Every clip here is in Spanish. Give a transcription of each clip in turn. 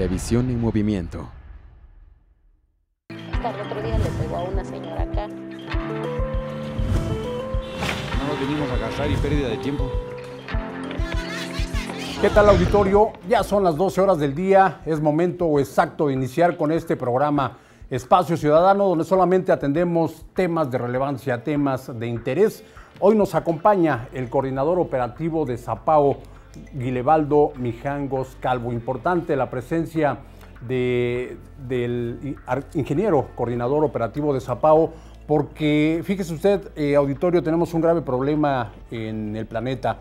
Televisión en movimiento. No nos venimos a gastar y pérdida de tiempo. ¿Qué tal auditorio? Ya son las 12 horas del día, es momento exacto de iniciar con este programa Espacio Ciudadano, donde solamente atendemos temas de relevancia, temas de interés. Hoy nos acompaña el coordinador operativo de Zapao, Guilebaldo Mijangos Calvo. Importante la presencia del ingeniero coordinador operativo de Zapao, porque fíjese usted, eh, auditorio, tenemos un grave problema en el planeta.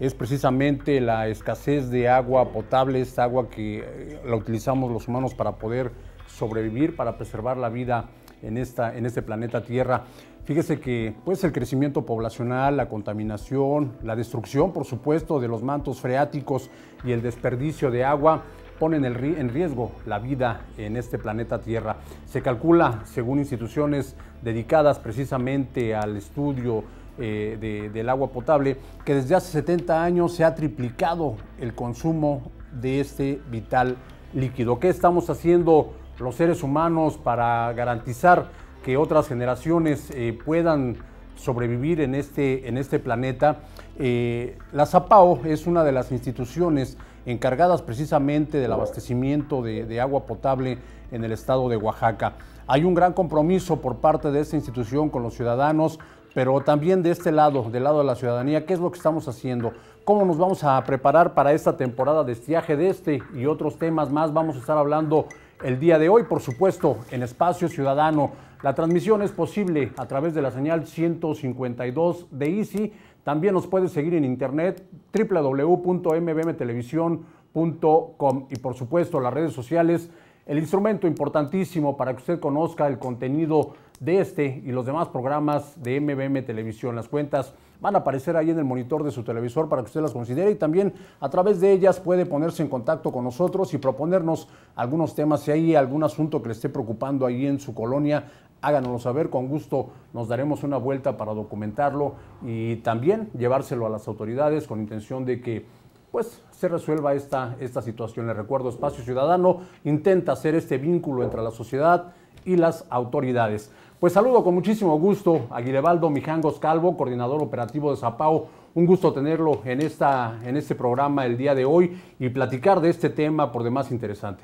Es precisamente la escasez de agua potable, esta agua que eh, la utilizamos los humanos para poder sobrevivir, para preservar la vida en, esta, en este planeta Tierra. Fíjese que pues, el crecimiento poblacional, la contaminación, la destrucción, por supuesto, de los mantos freáticos y el desperdicio de agua ponen en riesgo la vida en este planeta Tierra. Se calcula, según instituciones dedicadas precisamente al estudio eh, del agua potable, que desde hace 70 años se ha triplicado el consumo de este vital líquido. ¿Qué estamos haciendo los seres humanos para garantizar que otras generaciones eh, puedan sobrevivir en este, en este planeta. Eh, la ZAPAO es una de las instituciones encargadas precisamente del abastecimiento de, de, agua potable en el estado de Oaxaca. Hay un gran compromiso por parte de esta institución con los ciudadanos, pero también de este lado, del lado de la ciudadanía, ¿qué es lo que estamos haciendo? ¿Cómo nos vamos a preparar para esta temporada de estiaje de este y otros temas más? Vamos a estar hablando el día de hoy, por supuesto, en Espacio Ciudadano. La transmisión es posible a través de la señal 152 de Easy. También nos puede seguir en internet www.mbmtelevisión.com y por supuesto las redes sociales, el instrumento importantísimo para que usted conozca el contenido de este y los demás programas de MBM Televisión. Las cuentas van a aparecer ahí en el monitor de su televisor para que usted las considere y también a través de ellas puede ponerse en contacto con nosotros y proponernos algunos temas. Si hay algún asunto que le esté preocupando ahí en su colonia, háganoslo saber, con gusto nos daremos una vuelta para documentarlo y también llevárselo a las autoridades con intención de que pues se resuelva esta, esta situación. Les recuerdo, Espacio Ciudadano intenta hacer este vínculo entre la sociedad y las autoridades. Pues saludo con muchísimo gusto a Guilebaldo Mijangos Calvo, coordinador operativo de Zapao. Un gusto tenerlo en, esta, en este programa el día de hoy y platicar de este tema por demás interesante.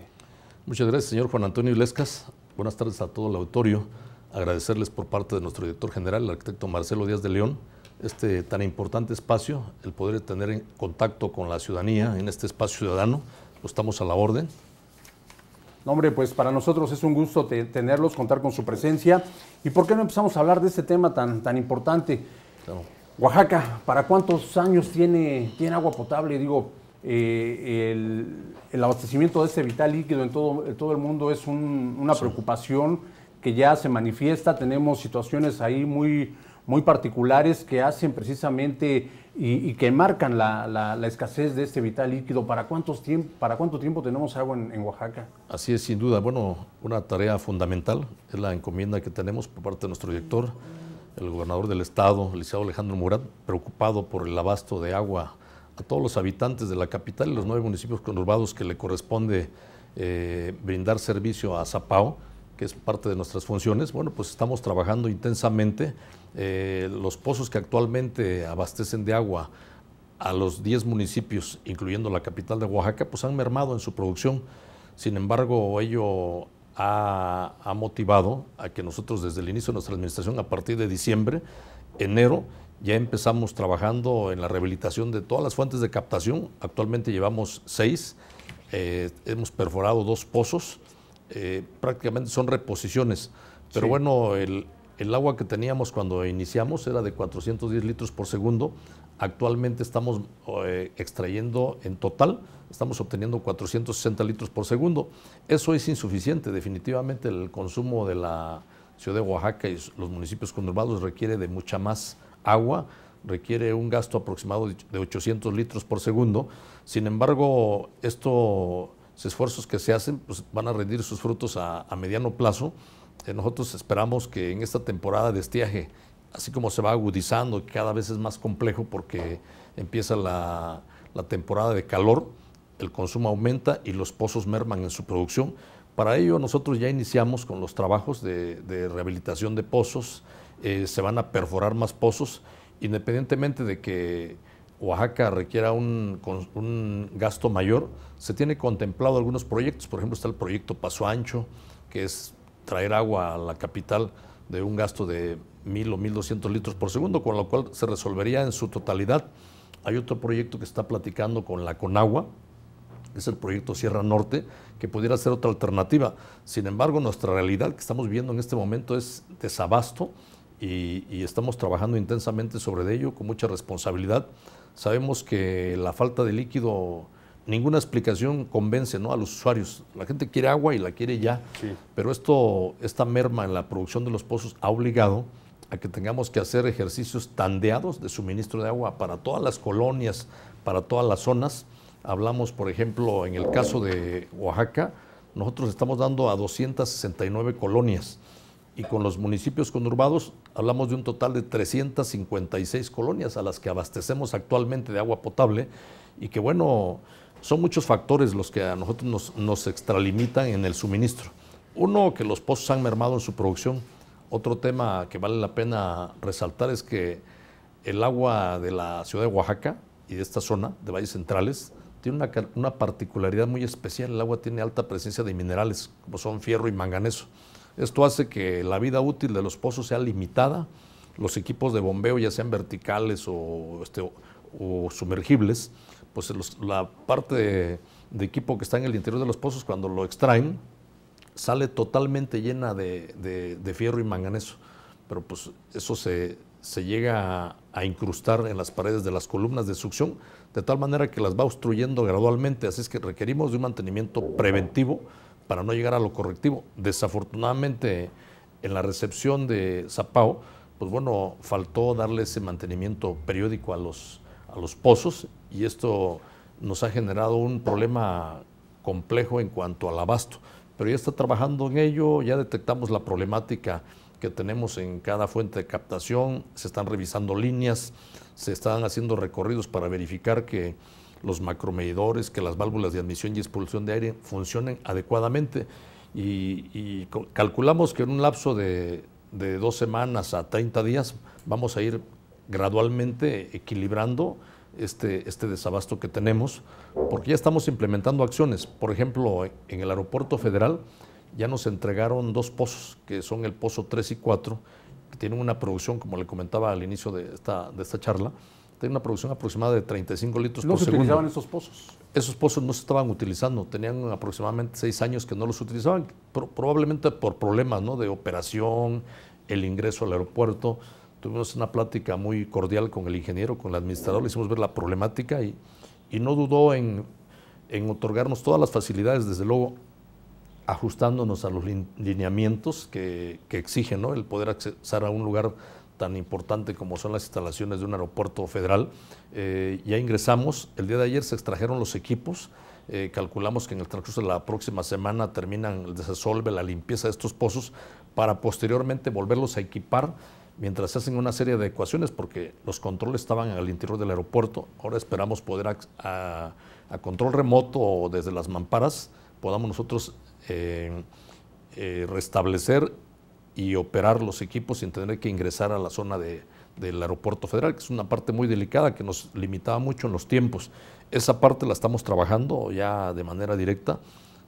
Muchas gracias, señor Juan Antonio Ilescas. Buenas tardes a todo el auditorio. Agradecerles por parte de nuestro director general, el arquitecto Marcelo Díaz de León, este tan importante espacio, el poder tener en contacto con la ciudadanía en este espacio ciudadano. Estamos a la orden hombre, pues para nosotros es un gusto tenerlos, contar con su presencia. ¿Y por qué no empezamos a hablar de este tema tan, tan importante? Oaxaca, ¿para cuántos años tiene, tiene agua potable? Digo, eh, el, abastecimiento de este vital líquido en todo, el mundo es una preocupación que ya se manifiesta. Tenemos situaciones ahí muy, muy particulares que hacen precisamente y, que marcan la, escasez de este vital líquido. ¿Para, cuántos para cuánto tiempo tenemos agua en, Oaxaca? Así es, sin duda. Bueno, una tarea fundamental es la encomienda que tenemos por parte de nuestro director, el gobernador del estado, el Alejandro Murat, preocupado por el abasto de agua a todos los habitantes de la capital y los nueve municipios conurbados que le corresponde eh, brindar servicio a Zapao que es parte de nuestras funciones, bueno, pues estamos trabajando intensamente. Eh, los pozos que actualmente abastecen de agua a los 10 municipios, incluyendo la capital de Oaxaca, pues han mermado en su producción. Sin embargo, ello ha, motivado a que nosotros desde el inicio de nuestra administración, a partir de diciembre, enero, ya empezamos trabajando en la rehabilitación de todas las fuentes de captación. Actualmente llevamos seis, eh, hemos perforado dos pozos eh, prácticamente son reposiciones. Pero bueno, el, agua que teníamos cuando iniciamos era de 410 litros por segundo. Actualmente estamos eh, extrayendo en total, estamos obteniendo 460 litros por segundo. Eso es insuficiente. Definitivamente el consumo de la ciudad de Oaxaca y los municipios conurbados requiere de mucha más agua, requiere un gasto aproximado de 800 litros por segundo. Sin embargo, esto esfuerzos que se hacen pues, van a rendir sus frutos a, mediano plazo. Eh, nosotros esperamos que en esta temporada de estiaje, así como se va agudizando, cada vez es más complejo porque empieza la, temporada de calor, el consumo aumenta y los pozos merman en su producción. Para ello nosotros ya iniciamos con los trabajos de, rehabilitación de pozos, eh, se van a perforar más pozos, independientemente de que Oaxaca requiera un, gasto mayor, se tiene contemplado algunos proyectos. Por ejemplo, está el proyecto Paso Ancho, que es traer agua a la capital de un gasto de mil o 1.200 litros por segundo, con lo cual se resolvería en su totalidad. Hay otro proyecto que está platicando con la Conagua, es el proyecto Sierra Norte, que pudiera ser otra alternativa. Sin embargo, nuestra realidad que estamos viendo en este momento es desabasto y, y estamos trabajando intensamente sobre ello con mucha responsabilidad. Sabemos que la falta de líquido, ninguna explicación convence ¿no? a los usuarios. La gente quiere agua y la quiere ya. Pero esto, esta merma en la producción de los pozos ha obligado a que tengamos que hacer ejercicios tandeados de suministro de agua para todas las colonias, para todas las zonas. Hablamos, por ejemplo, en el caso de Oaxaca, nosotros estamos dando a 269 colonias y con los municipios conurbados hablamos de un total de 356 colonias a las que abastecemos actualmente de agua potable y que bueno, son muchos factores los que a nosotros nos, extralimitan en el suministro. Uno, que los pozos han mermado en su producción. Otro tema que vale la pena resaltar es que el agua de la ciudad de Oaxaca y de esta zona de valles centrales tiene una, una particularidad muy especial. El agua tiene alta presencia de minerales como son fierro y manganeso. Esto hace que la vida útil de los pozos sea limitada, los equipos de bombeo, ya sean verticales o, este, sumergibles, pues la parte de, equipo que está en el interior de los pozos, cuando lo extraen, sale totalmente llena de, fierro y manganeso. Pero pues eso se, llega a, incrustar en las paredes de las columnas de succión, de tal manera que las va obstruyendo gradualmente. Así es que requerimos de un mantenimiento preventivo para no llegar a lo correctivo. Desafortunadamente, en la recepción de Zapao, pues bueno, faltó darle ese mantenimiento periódico a los, a los pozos y esto nos ha generado un problema complejo en cuanto al abasto. Pero ya está trabajando en ello, ya detectamos la problemática que tenemos en cada fuente de captación, se están revisando líneas, se están haciendo recorridos para verificar que los macromedidores, que las válvulas de admisión y expulsión de aire funcionen adecuadamente. Y, calculamos que en un lapso de, dos semanas a 30 días vamos a ir gradualmente equilibrando este, este, desabasto que tenemos, porque ya estamos implementando acciones. Por ejemplo, en el aeropuerto federal ya nos entregaron dos pozos, que son el pozo 3 y 4, que tienen una producción, como le comentaba al inicio de esta charla, tenía una producción aproximada de 35 litros por segundo. ¿No utilizaban esos pozos? Esos pozos no se estaban utilizando, tenían aproximadamente seis años que no los utilizaban, probablemente por problemas ¿no? de operación, el ingreso al aeropuerto. Tuvimos una plática muy cordial con el ingeniero, con el administrador, le hicimos ver la problemática y, y no dudó en, en otorgarnos todas las facilidades, desde luego ajustándonos a los lineamientos que, que exigen ¿no? el poder accesar a un lugar tan importante como son las instalaciones de un aeropuerto federal. Eh, ya ingresamos, el día de ayer se extrajeron los equipos, eh, calculamos que en el transcurso de la próxima semana terminan, se resuelve la limpieza de estos pozos para posteriormente volverlos a equipar mientras se hacen una serie de ecuaciones, porque los controles estaban al interior del aeropuerto, ahora esperamos poder a, control remoto o desde las mamparas, podamos nosotros eh, restablecer y operar los equipos sin tener que ingresar a la zona de, del aeropuerto federal, que es una parte muy delicada que nos limitaba mucho en los tiempos. Esa parte la estamos trabajando ya de manera directa.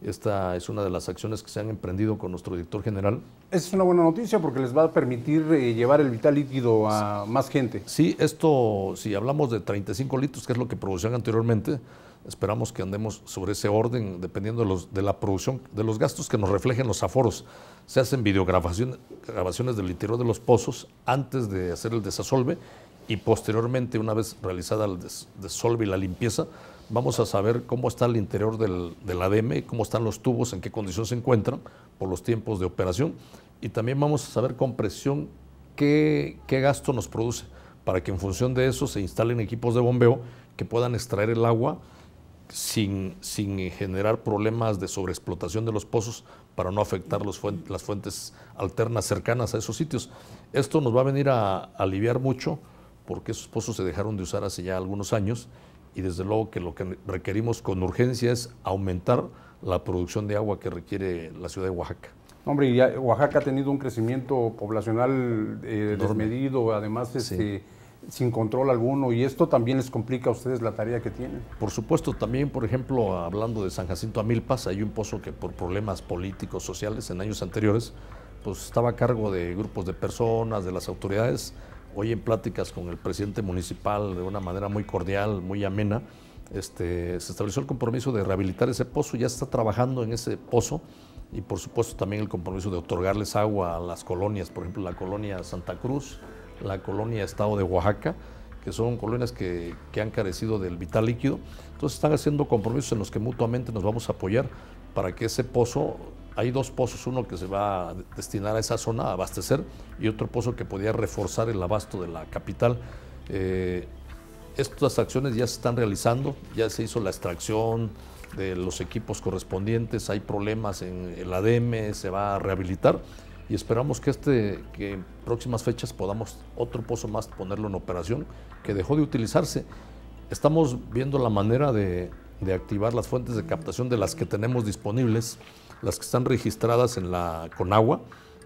Esta es una de las acciones que se han emprendido con nuestro director general. Esa es una buena noticia porque les va a permitir eh, llevar el vital líquido a más gente. Sí, esto, si hablamos de 35 litros, que es lo que producían anteriormente, Esperamos que andemos sobre ese orden, dependiendo de, la producción, de los gastos que nos reflejen los aforos. Se hacen videograbaciones grabaciones del interior de los pozos antes de hacer el desasolve y posteriormente, una vez realizada el desolve y la limpieza, vamos a saber cómo está el interior del, ADM, cómo están los tubos, en qué condición se encuentran por los tiempos de operación y también vamos a saber con presión qué, qué gasto nos produce para que en función de eso se instalen equipos de bombeo que puedan extraer el agua sin, sin generar problemas de sobreexplotación de los pozos para no afectar las fuentes alternas cercanas a esos sitios. Esto nos va a venir a, aliviar mucho porque esos pozos se dejaron de usar hace ya algunos años y desde luego que lo que requerimos con urgencia es aumentar la producción de agua que requiere la ciudad de Oaxaca. Hombre, Oaxaca ha tenido un crecimiento poblacional eh, desmedido, además este, sin control alguno y esto también les complica a ustedes la tarea que tienen. Por supuesto, también, por ejemplo, hablando de San Jacinto a Milpas, hay un pozo que por problemas políticos, sociales, en años anteriores, pues estaba a cargo de grupos de personas, de las autoridades. Hoy en pláticas con el presidente municipal de una manera muy cordial, muy amena, este, se estableció el compromiso de rehabilitar ese pozo, ya está trabajando en ese pozo y por supuesto también el compromiso de otorgarles agua a las colonias, por ejemplo la colonia Santa Cruz, la colonia Estado de Oaxaca, que son colonias que, han carecido del vital líquido. Entonces están haciendo compromisos en los que mutuamente nos vamos a apoyar para que ese pozo, hay dos pozos, uno que se va a destinar a esa zona a abastecer y otro pozo que podría reforzar el abasto de la capital. Eh, estas acciones ya se están realizando, ya se hizo la extracción de los equipos correspondientes, hay problemas en el ADM, se va a rehabilitar y esperamos que este que en próximas fechas podamos otro pozo más ponerlo en operación que dejó de utilizarse. Estamos viendo la manera de, de activar las fuentes de captación de las que tenemos disponibles, las que están registradas en la Conagua,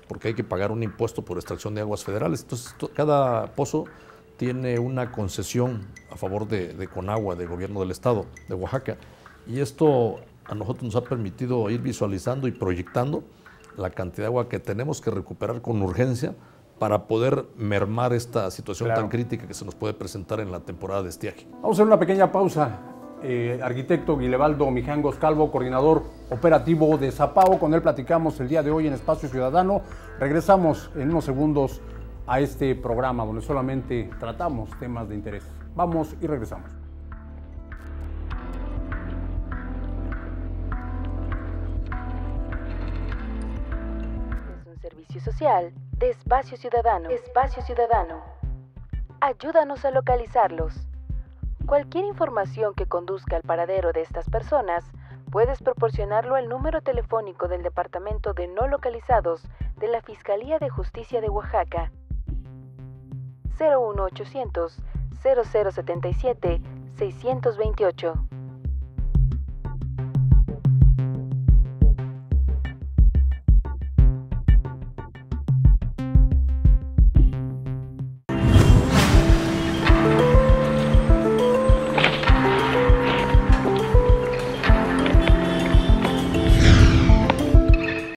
porque hay que pagar un impuesto por extracción de aguas federales. Entonces, cada pozo tiene una concesión a favor de, de Conagua, del gobierno del estado de Oaxaca. Y esto a nosotros nos ha permitido ir visualizando y proyectando la cantidad de agua que tenemos que recuperar con urgencia para poder mermar esta situación tan crítica que se nos puede presentar en la temporada de estiaje. Vamos a hacer una pequeña pausa. Eh, arquitecto Guilevaldo Mijangos Calvo, coordinador operativo de Zapao, con él platicamos el día de hoy en Espacio Ciudadano. Regresamos en unos segundos a este programa donde solamente tratamos temas de interés. Vamos y regresamos. Social de Espacio Ciudadano. Espacio Ciudadano. Ayúdanos a localizarlos. Cualquier información que conduzca al paradero de estas personas, puedes proporcionarlo al número telefónico del Departamento de No Localizados de la Fiscalía de Justicia de Oaxaca. 01800 0077 628.